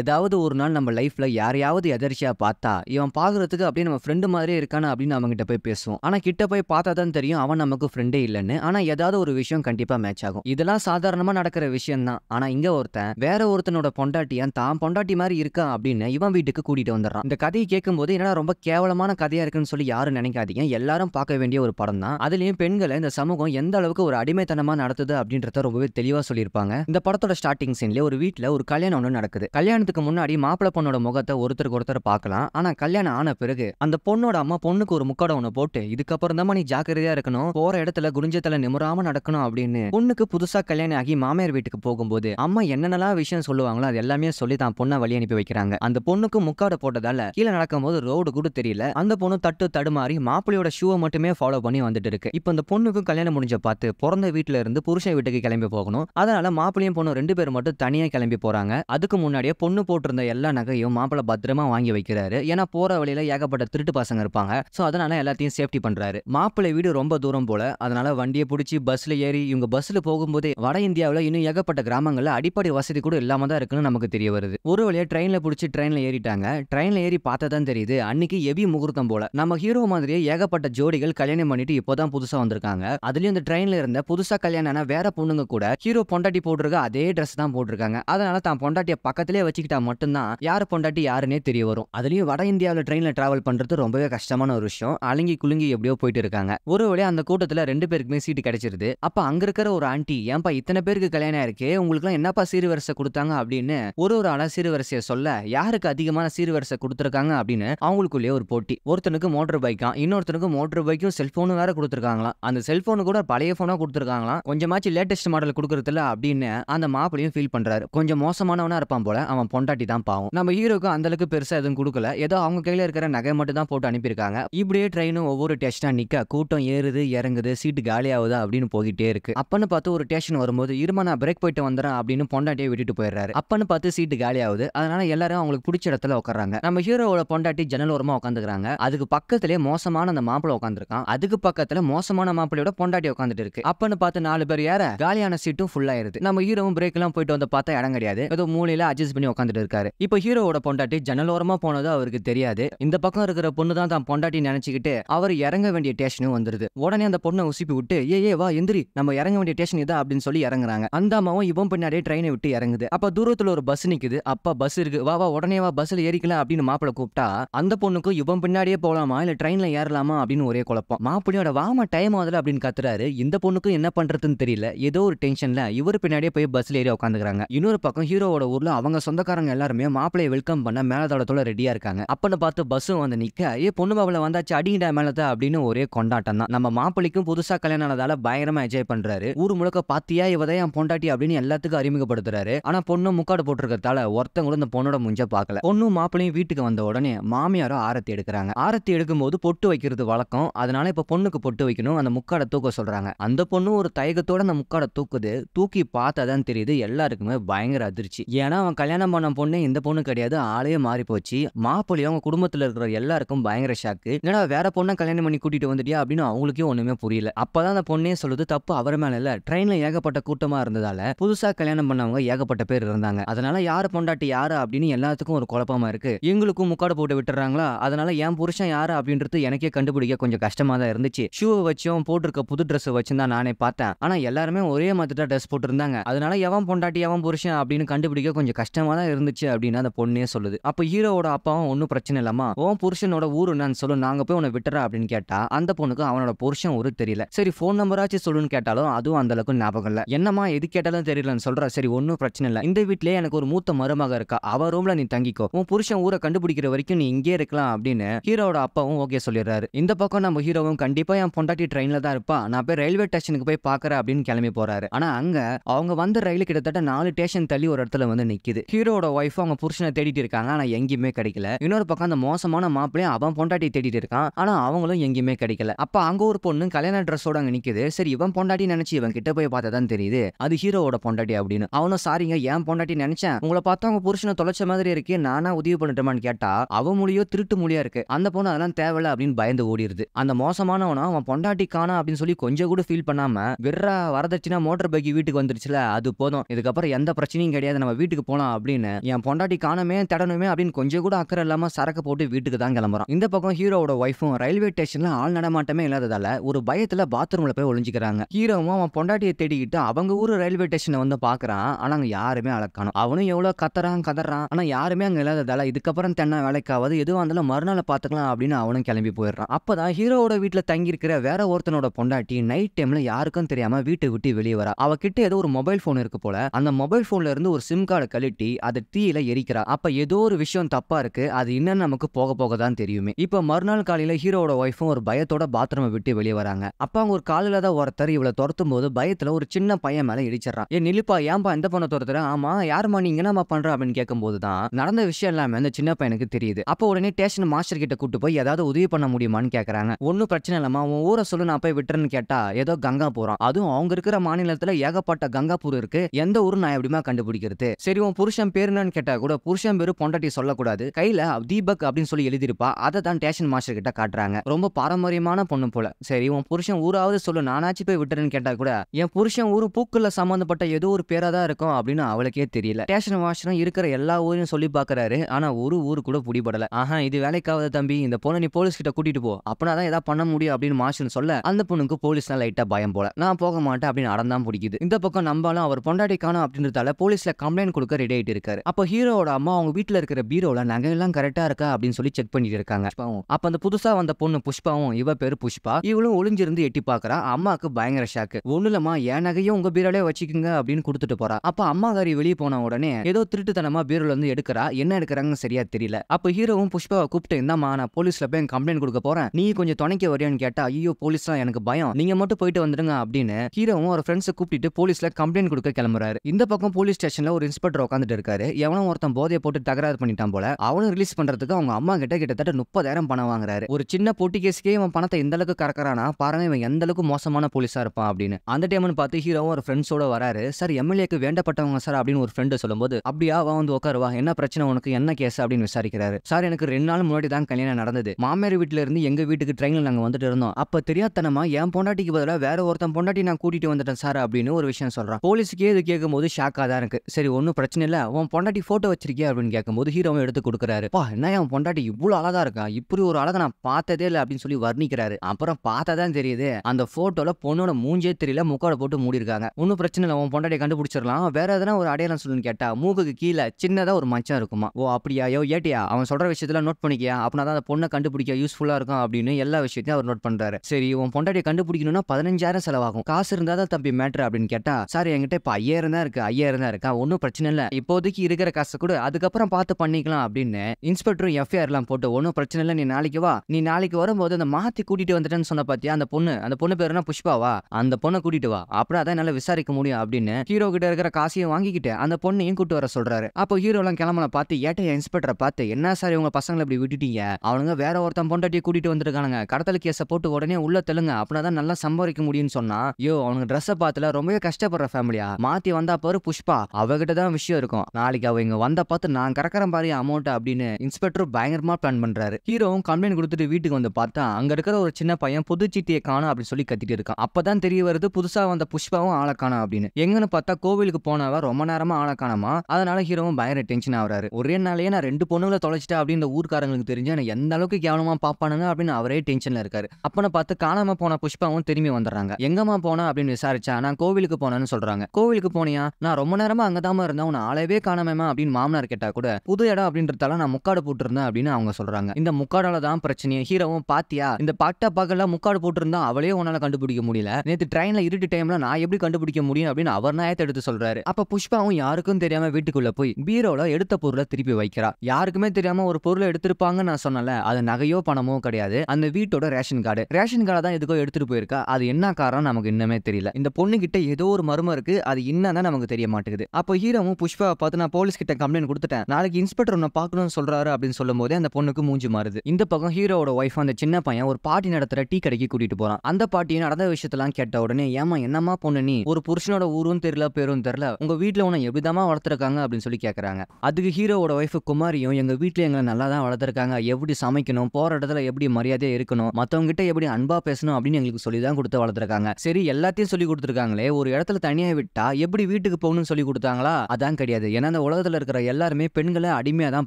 ஏதாவது ஒரு நாள் நம்ம லைஃப்பில் யாரையாவது எதர்ச்சியாக பார்த்தா இவன் பார்க்குறதுக்கு அப்படியே நம்ம ஃப்ரெண்டு மாதிரியே இருக்கானா அப்படின்னு அவங்ககிட்ட போய் பேசுவோம் ஆனால் கிட்ட போய் பார்த்தா தான் தெரியும் அவன் நமக்கு ஃப்ரெண்டே இல்லைன்னு ஆனால் ஏதாவது ஒரு விஷயம் கண்டிப்பாக மேட்ச் ஆகும் இதெல்லாம் சாதாரணமாக நடக்கிற விஷயம் தான் ஆனால் இங்கே ஒருத்தன் வேற ஒருத்தனோட பொண்டாட்டியான் தான் பொண்டாட்டி மாதிரி இருக்கான் அப்படின்னு இவன் வீட்டுக்கு கூட்டிகிட்டு வந்துடுறான் இந்த கதையை கேட்கும்போது என்னடா ரொம்ப கேவலமான கதையாக இருக்குன்னு சொல்லி யாரும் நினைக்காதீங்க எல்லாரும் பார்க்க வேண்டிய ஒரு படம் தான் அதுலேயும் பெண்களை இந்த சமூகம் எந்த அளவுக்கு ஒரு அடிமைத்தனமாக நடத்துது அப்படின்றத ரொம்பவே தெளிவாக சொல்லியிருப்பாங்க இந்த படத்தோட ஸ்டார்டிங் சீன்லேயே ஒரு வீட்டில் ஒரு கல்யாணம் ஒன்று நடக்குது கல்யாணம் கல்யாணத்துக்கு முன்னாடி மாப்பிள்ள பொண்ணோட முகத்தை ஒருத்தருக்கு ஒருத்தர் பார்க்கலாம் ஆனால் கல்யாணம் ஆன பிறகு அந்த பொண்ணோட அம்மா பொண்ணுக்கு ஒரு முக்கோட ஒண்ணு போட்டு இதுக்கப்புறம் தான் நீ ஜாக்கிரதையா இருக்கணும் போற இடத்துல குடிஞ்சத்துல நிமராம நடக்கணும் அப்படின்னு பொண்ணுக்கு புதுசா கல்யாணம் ஆகி மாமியார் வீட்டுக்கு போகும்போது அம்மா என்னென்னலாம் விஷயம் சொல்லுவாங்களோ அது எல்லாமே சொல்லி தான் பொண்ணை வழி அனுப்பி வைக்கிறாங்க அந்த பொண்ணுக்கு முக்காடை போட்டதால கீழே நடக்கும்போது ரோடு கூட தெரியல அந்த பொண்ணு தட்டு தடுமாறி மாப்பிள்ளையோட ஷூவை மட்டுமே ஃபாலோ பண்ணி வந்துட்டு இருக்கு இப்போ இந்த பொண்ணுக்கும் கல்யாணம் முடிஞ்ச பார்த்து பிறந்த வீட்டுல இருந்து புருஷன் வீட்டுக்கு கிளம்பி போகணும் அதனால மாப்பிள்ளையும் பொண்ணு ரெண்டு பேரும் மட்டும் தனியா கிளம்பி போறாங்க அதுக்கு முன்னாடியே பொண்ணு போட்டிருந்த எல்லா நகையும் மாப்பிள்ள பத்திரமா வாங்கி வைக்கிறாரு ஏன்னா போற வழியில ஏகப்பட்ட திருட்டு பசங்க இருப்பாங்க ஸோ அதனால எல்லாத்தையும் சேஃப்டி பண்றாரு மாப்பிள்ளை வீடு ரொம்ப தூரம் போல அதனால வண்டியை பிடிச்சி பஸ்ல ஏறி இவங்க பஸ்ல போகும்போதே வட இந்தியாவில் இன்னும் ஏகப்பட்ட கிராமங்கள்ல அடிப்படை வசதி கூட இல்லாம தான் இருக்குன்னு நமக்கு தெரிய வருது ஒரு வழியா ட்ரெயின்ல பிடிச்சி ட்ரெயின்ல ஏறிட்டாங்க ட்ரெயின்ல ஏறி பார்த்ததான் தெரியுது அன்னைக்கு எவி முகூர்த்தம் போல நம்ம ஹீரோ மாதிரியே ஏகப்பட்ட ஜோடிகள் கல்யாணம் பண்ணிட்டு இப்போதான் புதுசா வந்திருக்காங்க அதுலயும் இந்த ட்ரெயின்ல இருந்த புதுசா கல்யாணம் வேற பொண்ணுங்க கூட ஹீரோ பொண்டாட்டி போட்டிருக்க அதே ட்ரெஸ் தான் போட்டிருக்காங்க அதனால தான் பொண்டாட்டிய பக்கத்திலே வச்சுக்கிட்டா மட்டும்தான் யார் பொண்டாட்டி யாருன்னே தெரிய வரும் அதுலயும் வட இந்தியாவில் ட்ரெயினில் டிராவல் பண்றது ரொம்பவே கஷ்டமான ஒரு விஷயம் அலங்கி குலுங்கி எப்படியோ போயிட்டு இருக்காங்க ஒரு வழியா அந்த கூட்டத்தில் ரெண்டு பேருக்குமே சீட்டு கிடைச்சிருது அப்ப அங்க இருக்கிற ஒரு ஆண்டி ஏன்பா இத்தனை பேருக்கு கல்யாணம் இருக்கு உங்களுக்குலாம் என்னப்பா சீர்வரிசை கொடுத்தாங்க அப்படின்னு ஒரு ஒரு ஆளா சீர்வரிசையை சொல்ல யாருக்கு அதிகமான சீர்வரிசை கொடுத்துருக்காங்க அப்படின்னு அவங்களுக்குள்ளேயே ஒரு போட்டி ஒருத்தனுக்கு மோட்டர் பைக்கா இன்னொருத்தனுக்கு மோட்டர் பைக்கும் செல்போனும் வேற கொடுத்துருக்காங்களாம் அந்த செல்போனு கூட பழைய போனா கொடுத்துருக்காங்களாம் கொஞ்சமாச்சு லேட்டஸ்ட் மாடல் கொடுக்கறதுல அப்படின்னு அந்த மாப்பிளையும் ஃபீல் பண்றாரு கொஞ்சம் மோசமானவனா இருப்பான் போல அவன் அவன் பொண்டாட்டி தான் பாவம் நம்ம ஹீரோக்கு அந்த அளவுக்கு பெருசா எதுவும் கொடுக்கல ஏதோ அவங்க கையில இருக்கிற நகை மட்டும் தான் போட்டு அனுப்பியிருக்காங்க இப்படியே ட்ரெயினும் ஒவ்வொரு ஸ்டேஷனா நிக்க கூட்டம் ஏறுது இறங்குது சீட்டு காலியாகுதா அப்படின்னு போயிட்டே இருக்கு அப்பன்னு பார்த்து ஒரு ஸ்டேஷன் வரும்போது இருமா நான் பிரேக் போயிட்டு வந்துறேன் அப்படின்னு பொண்டாட்டியை விட்டுட்டு போயிடுறாரு அப்பன்னு பார்த்து சீட்டு காலியாகுது அதனால எல்லாரும் அவங்களுக்கு பிடிச்ச இடத்துல உட்காராங்க நம்ம ஹீரோவோட பொண்டாட்டி ஜன்னல் ஓரமா உட்காந்துக்கிறாங்க அதுக்கு பக்கத்திலே மோசமான அந்த மாப்பிள்ள உட்காந்துருக்கான் அதுக்கு பக்கத்துல மோசமான மாப்பிளையோட பொண்டாட்டி உட்காந்துட்டு இருக்கு அப்பன்னு பார்த்து நாலு பேர் ஏற காலியான சீட்டும் ஃபுல் நம்ம ஹீரோவும் பிரேக் எல்லாம் போயிட்டு வந்து பார்த்தா இடம் கிடையாது ஏதோ மூலையில அட்ஜஸ்ட் பண்ணி உட்காந்துட்டு இருக்காரு இப்ப ஹீரோவோட பொண்டாட்டி ஜன்னலோரமா போனது அவருக்கு தெரியாது இந்த பக்கம் இருக்கிற பொண்ணு தான் தான் பொண்டாட்டி நினைச்சுக்கிட்டு அவர் இறங்க வேண்டிய ஸ்டேஷனும் வந்துருது உடனே அந்த பொண்ணை உசிப்பி விட்டு ஏ ஏ வா எந்திரி நம்ம இறங்க வேண்டிய ஸ்டேஷன் இதா அப்படின்னு சொல்லி இறங்குறாங்க அந்த அம்மாவும் இவன் பின்னாடியே ட்ரெயினை விட்டு இறங்குது அப்ப தூரத்துல ஒரு பஸ் நிக்குது அப்ப பஸ் இருக்கு வா வா உடனே வா பஸ்ல ஏறிக்கலாம் அப்படின்னு மாப்பிள்ள கூப்பிட்டா அந்த பொண்ணுக்கு இவன் பின்னாடியே போலாமா இல்ல ட்ரெயின்ல ஏறலாமா அப்படின்னு ஒரே குழப்பம் மாப்பிள்ளையோட வாமா டைம் ஆகுதுல அப்படின்னு கத்துறாரு இந்த பொண்ணுக்கும் என்ன பண்றதுன்னு தெரியல ஏதோ ஒரு டென்ஷன்ல இவர் பின்னாடியே போய் பஸ்ல ஏறி உட்காந்துக்கிறாங்க இன்னொரு பக்கம் ஹீரோவோட ஊர்ல அவங்க சொந்த சொந்தக்காரங்க எல்லாருமே மாப்பிளைய வெல்கம் பண்ண மேலதாளத்தோட ரெடியா இருக்காங்க அப்பன்னு பார்த்து பஸ்ஸும் வந்து நிக்க ஏ பொண்ணு மாப்பிள வந்தாச்சு அடிங்கடா மேலத்தை அப்படின்னு ஒரே கொண்டாட்டம் தான் நம்ம மாப்பிளைக்கும் புதுசா கல்யாணம் ஆனதால பயங்கரமா என்ஜாய் பண்றாரு ஊர் முழுக்க பாத்தியா இவதான் என் பொண்டாட்டி அப்படின்னு எல்லாத்துக்கும் அறிமுகப்படுத்துறாரு ஆனா பொண்ணு முக்காடு போட்டுருக்கறதால ஒருத்தங்க கூட இந்த பொண்ணோட முஞ்ச பார்க்கல பொண்ணும் மாப்பிளையும் வீட்டுக்கு வந்த உடனே மாமியாரும் ஆரத்தி எடுக்கிறாங்க ஆரத்தி எடுக்கும்போது பொட்டு வைக்கிறது வழக்கம் அதனால இப்ப பொண்ணுக்கு பொட்டு வைக்கணும் அந்த முக்காடை தூக்க சொல்றாங்க அந்த பொண்ணு ஒரு தயகத்தோட அந்த முக்காடை தூக்குது தூக்கி பார்த்தாதான் தெரியுது எல்லாருக்குமே பயங்கர அதிர்ச்சி ஏன்னா அவன் கல்யாணம் கல்யாணம் பண்ண பொண்ணு இந்த பொண்ணு கிடையாது ஆளே மாறி போச்சு மாப்பிள்ளை அவங்க குடும்பத்தில் இருக்கிற எல்லாருக்கும் பயங்கர ஷாக்கு என்னடா வேற பொண்ணை கல்யாணம் பண்ணி கூட்டிட்டு வந்துட்டியா அப்படின்னு அவங்களுக்கே ஒண்ணுமே புரியல அப்பதான் அந்த பொண்ணே சொல்லுது தப்பு அவர் மேல இல்ல ட்ரெயின்ல ஏகப்பட்ட கூட்டமா இருந்ததால புதுசா கல்யாணம் பண்ணவங்க ஏகப்பட்ட பேர் இருந்தாங்க அதனால யாரு பொண்டாட்டி யாரு அப்படின்னு எல்லாத்துக்கும் ஒரு குழப்பமா இருக்கு எங்களுக்கும் முக்காடு போட்டு விட்டுறாங்களா அதனால என் புருஷன் யாரு அப்படின்றது எனக்கே கண்டுபிடிக்க கொஞ்சம் கஷ்டமா தான் இருந்துச்சு ஷூவை வச்சும் போட்டிருக்க புது ட்ரெஸ் வச்சும் தான் நானே பார்த்தேன் ஆனா எல்லாருமே ஒரே மாதிரி தான் ட்ரெஸ் இருந்தாங்க அதனால எவன் பொண்டாட்டி எவன் புருஷன் அப்படின்னு கண்டுபிடிக்க கொஞ்சம் கஷ்டமா தான் தான் இருந்துச்சு அப்படின்னு அந்த பொண்ணே சொல்லுது அப்போ ஹீரோவோட அப்பாவும் ஒன்றும் பிரச்சனை இல்லாமா உன் புருஷனோட ஊர் என்னன்னு சொல்லு நாங்க போய் உன்னை விட்டுறா அப்படின்னு கேட்டா அந்த பொண்ணுக்கு அவனோட புருஷன் ஊரு தெரியல சரி போன் நம்பராச்சும் சொல்லுன்னு கேட்டாலும் அதுவும் அந்த அளவுக்கு ஞாபகம் இல்லை என்னமா எது கேட்டாலும் தெரியலன்னு சொல்ற சரி ஒன்னும் பிரச்சனை இல்லை இந்த வீட்லயே எனக்கு ஒரு மூத்த மருமக இருக்கா அவ ரூம்ல நீ தங்கிக்கோ உன் புருஷன் ஊரை கண்டுபிடிக்கிற வரைக்கும் நீ இங்கே இருக்கலாம் அப்படின்னு ஹீரோட அப்பாவும் ஓகே சொல்லிடுறாரு இந்த பக்கம் நம்ம ஹீரோவும் கண்டிப்பா என் பொண்டாட்டி ட்ரெயின்ல தான் இருப்பா நான் போய் ரயில்வே ஸ்டேஷனுக்கு போய் பாக்குறேன் அப்படின்னு கிளம்பி போறாரு ஆனா அங்க அவங்க வந்த ரயில் கிட்டத்தட்ட நாலு ஸ்டேஷன் தள்ளி ஒரு இடத்துல வந்து நிக்குது ஹீரோட ஒய்ஃப் அவங்க புருஷனை தேடிட்டு இருக்காங்க ஆனா எங்கேயுமே கிடைக்கல இன்னொரு பக்கம் அந்த மோசமான மாப்பிளையும் அவன் பொண்டாட்டி தேடிட்டு இருக்கான் ஆனா அவங்களும் எங்கேயுமே கிடைக்கல அப்ப அங்க ஒரு பொண்ணு கல்யாண ட்ரெஸ்ஸோட அங்க நிக்குது சரி இவன் பொண்டாட்டி நினைச்சு இவன் கிட்ட போய் தான் தெரியுது அது ஹீரோவோட பொண்டாட்டி அப்படின்னு அவனும் சாரிங்க ஏன் பொண்டாட்டி நினைச்சேன் உங்களை பார்த்தா அவங்க புருஷனை தொலைச்ச மாதிரி இருக்கு நானா உதவி பண்ணட்டுமான்னு கேட்டா அவன் மொழியோ திருட்டு மொழியா இருக்கு அந்த பொண்ணு அதெல்லாம் தேவையில்ல அப்படின்னு பயந்து ஓடிடுது அந்த மோசமானவனா அவன் பொண்டாட்டி காணா அப்படின்னு சொல்லி கொஞ்சம் கூட ஃபீல் பண்ணாம விர்ரா வரதட்சணா மோட்டர் பைக் வீட்டுக்கு வந்துருச்சுல அது போதும் இதுக்கப்புறம் எந்த பிரச்சனையும் கிடையாது நம்ம வீட்டுக்கு போனோம் அப்படின்னு அப்படின்னு என் பொண்டாட்டி காணமே தடணுமே அப்படின்னு கொஞ்சம் கூட அக்கறை இல்லாம சரக்கு போட்டு வீட்டுக்கு தான் கிளம்புறான் இந்த பக்கம் ஹீரோவோட ஒய்ஃபும் ரயில்வே ஸ்டேஷன்ல ஆள் நடமாட்டமே இல்லாததால ஒரு பயத்துல பாத்ரூம்ல போய் ஒளிஞ்சிக்கிறாங்க ஹீரோவும் அவன் பொண்டாட்டியை தேடிக்கிட்டு அவங்க ஊர் ரயில்வே ஸ்டேஷனை வந்து பாக்குறான் ஆனா அங்க யாருமே அளக்கணும் அவனும் எவ்வளவு கத்துறான் கதறான் ஆனா யாருமே அங்க இல்லாததால இதுக்கப்புறம் தென்னை வேலைக்காவது எதுவும் இருந்தாலும் மறுநாள் பாத்துக்கலாம் அப்படின்னு அவனும் கிளம்பி போயிடுறான் அப்பதான் ஹீரோவோட வீட்டுல தங்கி இருக்கிற வேற ஒருத்தனோட பொண்டாட்டி நைட் டைம்ல யாருக்கும் தெரியாம வீட்டை விட்டு வெளியே வரா அவகிட்ட ஏதோ ஒரு மொபைல் போன் இருக்கு போல அந்த மொபைல் போன்ல இருந்து ஒரு சிம் கார்டை கழட்டி அது தீயில எரிக்கிறா அப்ப ஏதோ ஒரு விஷயம் தப்பா இருக்கு அது என்னன்னு நமக்கு போக போக தான் தெரியுமே இப்ப மறுநாள் காலையில ஹீரோட ஒய்ஃபும் ஒரு பயத்தோட பாத்ரூமை விட்டு வெளியே வராங்க அப்ப அவங்க ஒரு காலில தான் ஒருத்தர் இவளை துரத்தும் போது பயத்துல ஒரு சின்ன பையன் மேல இடிச்சிடறான் ஏன் நிலுப்பா ஏன்பா எந்த பொண்ணை துரத்துற ஆமா யாருமா நீங்க நம்ம பண்ற அப்படின்னு கேட்கும்போது தான் நடந்த விஷயம் எல்லாமே அந்த சின்ன பையனுக்கு தெரியுது அப்போ உடனே ஸ்டேஷன் மாஸ்டர் கிட்ட கூட்டு போய் ஏதாவது உதவி பண்ண முடியுமான்னு கேக்குறாங்க ஒன்னும் பிரச்சனை இல்லாம உன் ஊரை சொல்லு நான் போய் விட்டுறேன்னு கேட்டா ஏதோ கங்கா போறான் அதுவும் அவங்க இருக்கிற மாநிலத்துல ஏகப்பட்ட கங்காபூர் இருக்கு எந்த ஊர் நான் எப்படிமா கண்டுபிடிக்கிறது சரி உன் புருஷன் பேர் என்னன்னு கேட்டா கூட புருஷன் பேரு பொண்டாட்டி சொல்லக்கூடாது கையில தீபக் அப்படின்னு சொல்லி எழுதியிருப்பா அதை தான் டேஷன் மாஸ்டர் கிட்ட காட்டுறாங்க ரொம்ப பாரம்பரியமான பொண்ணு போல சரி உன் புருஷன் ஊராவது சொல்லு நானாச்சு போய் விட்டுறேன்னு கேட்டா கூட என் புருஷன் ஊரு பூக்குள்ள சம்பந்தப்பட்ட ஏதோ ஒரு பேரா தான் இருக்கும் அப்படின்னு அவளுக்கே தெரியல டேஷன் மாஸ்டரும் இருக்கிற எல்லா ஊரையும் சொல்லி பாக்குறாரு ஆனா ஒரு ஊரு கூட பிடிபடல ஆஹா இது வேலைக்காவது தம்பி இந்த பொண்ணு நீ போலீஸ் கிட்ட கூட்டிட்டு போ அப்படின்னா தான் பண்ண முடியும் அப்படின்னு மாஸ்டர் சொல்ல அந்த பொண்ணுக்கு போலீஸ்னா லைட்டா பயம் போல நான் போக மாட்டேன் அப்படின்னு அடந்தான் பிடிக்குது இந்த பக்கம் நம்பாலும் அவர் பொண்டாட்டி காணும் அப்படின்றதால போலீஸ்ல கம்ப்ளைண்ட் கொடுக்க ரெடி ஆயிட்டு இருக்காரு அப்போ ஹீரோவோட அம்மா அவங்க வீட்டில் இருக்கிற பீரோல நகையெல்லாம் கரெக்டா இருக்கா அப்படின்னு சொல்லி செக் பண்ணிட்டு இருக்காங்க அப்ப அந்த புதுசா வந்த பொண்ணு புஷ்பாவும் இவ பேரு புஷ்பா இவளும் ஒளிஞ்சிருந்து எட்டி பாக்குறா அம்மாக்கு பயங்கர ஷாக்கு ஒண்ணுலமா என் நகையும் உங்க பீரோலே வச்சுக்கோங்க அப்படின்னு கொடுத்துட்டு போறா அப்ப அம்மாக்காரி வெளியே போன உடனே ஏதோ திருட்டுத்தனமா பீரோல இருந்து எடுக்கிறா என்ன எடுக்கிறாங்க சரியா தெரியல அப்ப ஹீரோவும் புஷ்பாவை கூப்பிட்டு இந்தாமா நான் போலீஸ்ல போய் கம்ப்ளைண்ட் கொடுக்க போறேன் நீ கொஞ்சம் துணைக்க வரியான்னு கேட்டா ஐயோ போலீஸ் எனக்கு பயம் நீங்க மட்டும் போயிட்டு வந்துடுங்க அப்படின்னு ஹீரோவும் ஒரு ஃப்ரெண்ட்ஸை கூப்பிட்டு போலீஸ்ல கம்ப்ளைண்ட் கொடுக்க கிளம்புறாரு இந்த பக்கம் போலீஸ் ஸ்டேஷன்ல ஒரு இன்ஸ்பெக்டர் உட்காந்துட்டு இருக்காரு இருக்காரு எவனும் ஒருத்தன் போதையை போட்டு தகராறு பண்ணிட்டான் போல அவனும் ரிலீஸ் பண்றதுக்கு அவங்க அம்மா கிட்ட கிட்டத்தட்ட முப்பதாயிரம் பணம் வாங்குறாரு ஒரு சின்ன போட்டி கேஸுக்கே இவன் பணத்தை எந்த அளவுக்கு கறக்குறானா பாருங்க இவன் எந்த அளவுக்கு மோசமான போலீஸா இருப்பான் அப்படின்னு அந்த டைம்னு பார்த்து ஹீரோவும் ஒரு ஃப்ரெண்ட்ஸோட வராரு சார் எம்எல்ஏக்கு வேண்டப்பட்டவங்க சார் அப்படின்னு ஒரு ஃப்ரெண்டு சொல்லும்போது அப்படியா அவன் வந்து உட்காருவா என்ன பிரச்சனை உனக்கு என்ன கேஸ் அப்படின்னு விசாரிக்கிறாரு சார் எனக்கு ரெண்டு நாள் முன்னாடி தான் கல்யாணம் நடந்தது மாமியார் வீட்டுல இருந்து எங்க வீட்டுக்கு ட்ரெயினில் நாங்க வந்துட்டு இருந்தோம் அப்ப தெரியாதனமா என் பொண்டாட்டிக்கு பதிலாக வேற ஒருத்தன் பொண்டாட்டி நான் கூட்டிட்டு வந்துட்டேன் சார் அப்படின்னு ஒரு விஷயம் சொல்றான் போலீஸுக்கே இது கேட்கும்போது ஷாக்கா தான் இருக்கு சரி ஒன்றும் பிரச்சனை இல்லை உன் பொண்டாட்டி ஃபோட்டோ வச்சிருக்கியா அப்படின்னு கேட்கும்போது ஹீரோவும் எடுத்து கொடுக்குறாரு பா என்ன என் பொண்டாட்டி இவ்வளோ அழகா இருக்கா இப்படி ஒரு அழகை நான் பார்த்ததே இல்லை அப்படின்னு சொல்லி வர்ணிக்கிறாரு அப்புறம் பார்த்தா தான் தெரியுது அந்த போட்டோல பொண்ணோட மூஞ்சே தெரியல முக்கோட போட்டு மூடி இருக்காங்க ஒன்றும் பிரச்சனை இல்லை உன் பொண்டாட்டி கண்டுபிடிச்சிடலாம் வேற எதனா ஒரு அடையாளம் சொல்லுன்னு கேட்டா மூக்குக்கு கீழே சின்னதாக ஒரு மச்சம் இருக்குமா ஓ அப்படியா யோ ஏட்டியா அவன் சொல்ற விஷயத்துல நோட் பண்ணிக்கியா அப்படின்னா தான் அந்த பொண்ணை கண்டுபிடிக்க யூஸ்ஃபுல்லாக இருக்கும் அப்படின்னு எல்லா விஷயத்தையும் அவர் நோட் பண்றாரு சரி உன் பொண்டாட்டியை கண்டுபிடிக்கணும்னா பதினஞ்சாயிரம் செலவாகும் காசு இருந்தால் தான் தம்பி மேட்ரு அப்படின்னு கேட்டா சார் என்கிட்ட இப்போ ஐயாயிரம் தான் இருக்கு ஐயாயிரம் தான் இருக்கா ஒன்றும் பிரச்சனை இல்லை இப்போது இப்போதைக்கு இருக்கிற காசு கூட அதுக்கப்புறம் பார்த்து பண்ணிக்கலாம் அப்படின்னு இன்ஸ்பெக்டரும் எல்லாம் போட்டு ஒன்றும் பிரச்சனை இல்லை நீ நாளைக்கு வா நீ நாளைக்கு வரும்போது அந்த மாத்தி கூட்டிட்டு வந்துட்டேன்னு சொன்ன பாத்தியா அந்த பொண்ணு அந்த பொண்ணு பேருனா புஷ்பாவா அந்த பொண்ணை கூட்டிட்டு வா அப்புறம் அதான் நல்லா விசாரிக்க முடியும் அப்படின்னு ஹீரோ கிட்ட இருக்கிற காசையும் வாங்கிக்கிட்டு அந்த பொண்ணையும் கூட்டு வர சொல்றாரு அப்போ ஹீரோ எல்லாம் கிளம்பல பார்த்து ஏட்டைய இன்ஸ்பெக்டரை பார்த்து என்ன சார் இவங்க பசங்களை இப்படி விட்டுட்டீங்க அவனுங்க வேற ஒருத்தன் பொண்டாட்டியை கூட்டிட்டு வந்துருக்கானுங்க கடத்தல் கேஸை போட்டு உடனே உள்ள தெலுங்க அப்படின்னா தான் நல்லா சம்பாதிக்க முடியும்னு சொன்னா ஐயோ அவனுக்கு ட்ரெஸ்ஸை பார்த்துல ரொம்பவே கஷ்டப்படுற ஃபேமிலியா மாத்தி வந்தா பாரு புஷ்பா அவகிட்ட தான் விஷயம் இருக்கும் நாளைக்கு அவ இங்க வந்த பார்த்து நான் கறக்கிறேன் மாதிரி அமௌண்ட் அப்படின்னு இன்ஸ்பெக்டர் பயங்கரமா பிளான் பண்றாரு ஹீரோவும் கம்ப்ளைண்ட் கொடுத்துட்டு வீட்டுக்கு வந்து பார்த்தா அங்க இருக்கிற ஒரு சின்ன பையன் புது சீட்டியை காணும் அப்படின்னு சொல்லி கத்திட்டு இருக்கான் அப்பதான் தெரிய வருது புதுசா வந்த புஷ்பாவும் ஆளை காணும் அப்படின்னு எங்கன்னு பார்த்தா கோவிலுக்கு போனவ ரொம்ப நேரமா ஆளை காணாமா அதனால ஹீரோவும் பயங்கர டென்ஷன் ஆகுறாரு ஒரே நாளையே நான் ரெண்டு பொண்ணுங்களை தொலைச்சிட்டா அப்படின்னு ஊர்க்காரங்களுக்கு தெரிஞ்சு எனக்கு எந்த அளவுக்கு கேவலமா பாப்பானுங்க அப்படின்னு அவரே டென்ஷன்ல இருக்காரு அப்பனை பார்த்து காணாம போன புஷ்பாவும் திரும்பி வந்துடுறாங்க எங்கம்மா போனா அப்படின்னு விசாரிச்சா நான் கோவிலுக்கு போனேன்னு சொல்றாங்க கோவிலுக்கு போனியா நான் ரொம்ப நேரமா அங்கதாம இருந்தா உன்னை ஆளவே காணமேமா அப்படின்னு மாமனார் கேட்டா கூட புது இடம் அப்படின்றதால நான் முக்காடு போட்டிருந்தேன் அப்படின்னு அவங்க சொல்றாங்க இந்த முக்காடால தான் பிரச்சனையே ஹீரோவும் பாத்தியா இந்த பட்ட பகல்லாம் முக்காடு போட்டிருந்தா அவளே உன்னால கண்டுபிடிக்க முடியல நேத்து ட்ரெயின்ல இருட்டு டைம்ல நான் எப்படி கண்டுபிடிக்க முடியும் அப்படின்னு அவர் நாயத்தை எடுத்து சொல்றாரு அப்ப புஷ்பாவும் யாருக்கும் தெரியாம வீட்டுக்குள்ள போய் பீரோல எடுத்த பொருளை திருப்பி வைக்கிறா யாருக்குமே தெரியாம ஒரு பொருளை எடுத்திருப்பாங்க நான் சொன்னல அது நகையோ பணமோ கிடையாது அந்த வீட்டோட ரேஷன் கார்டு ரேஷன் கார்டை தான் எதுக்கோ எடுத்துட்டு போயிருக்கா அது என்ன காரணம் நமக்கு இன்னமே தெரியல இந்த பொண்ணு கிட்ட ஏதோ ஒரு மர்மம் இருக்கு அது என்னதான் நமக்கு தெரிய மாட்டேங்குது அப்ப ஹீரோவும் புஷ்பாவை பார்த்து நான் போலீஸ் கிட்ட கம்ப்ளைண்ட் கொடுத்துட்டேன் நாளைக்கு இன்ஸ்பெக்டர் உன்னை பார்க்கணும்னு சொல்றாரு அப்படின்னு சொல்லும் போதே அந்த பொண்ணுக்கு மூஞ்சி மாறுது இந்த பக்கம் ஹீரோட ஒய்ஃப் அந்த சின்ன பையன் ஒரு பாட்டி நடத்துற டீ கடைக்கு கூட்டிட்டு போறான் அந்த பாட்டியை நடந்த விஷயத்தெல்லாம் கேட்ட உடனே ஏமா என்னமா பொண்ணு நீ ஒரு புருஷனோட ஊரும் தெரியல பேரும் தெரியல உங்க வீட்டுல உன்னை எப்படிதாமா வளர்த்துருக்காங்க அப்படின்னு சொல்லி கேக்குறாங்க அதுக்கு ஹீரோவோட ஒய்ஃப் குமாரியும் எங்க வீட்டுல எங்களை நல்லா தான் வளர்த்துருக்காங்க எப்படி சமைக்கணும் போற இடத்துல எப்படி மரியாதையா இருக்கணும் மத்தவங்க கிட்ட எப்படி அன்பா பேசணும் அப்படின்னு எங்களுக்கு சொல்லி தான் கொடுத்து வளர்த்திருக்காங்க சரி எல்லாத்தையும் சொல்லி கொடுத்துருக்காங்களே ஒரு இடத்துல தனியா விட்டா எப்படி வீட்டுக்கு போகணும்னு சொல்லி கொடுத்தாங்களா அதான் கிடையாது ஏன்னா அந்த உலகத்துல இருக்கிற எல்லாருமே பெண்களை அடிமையா தான்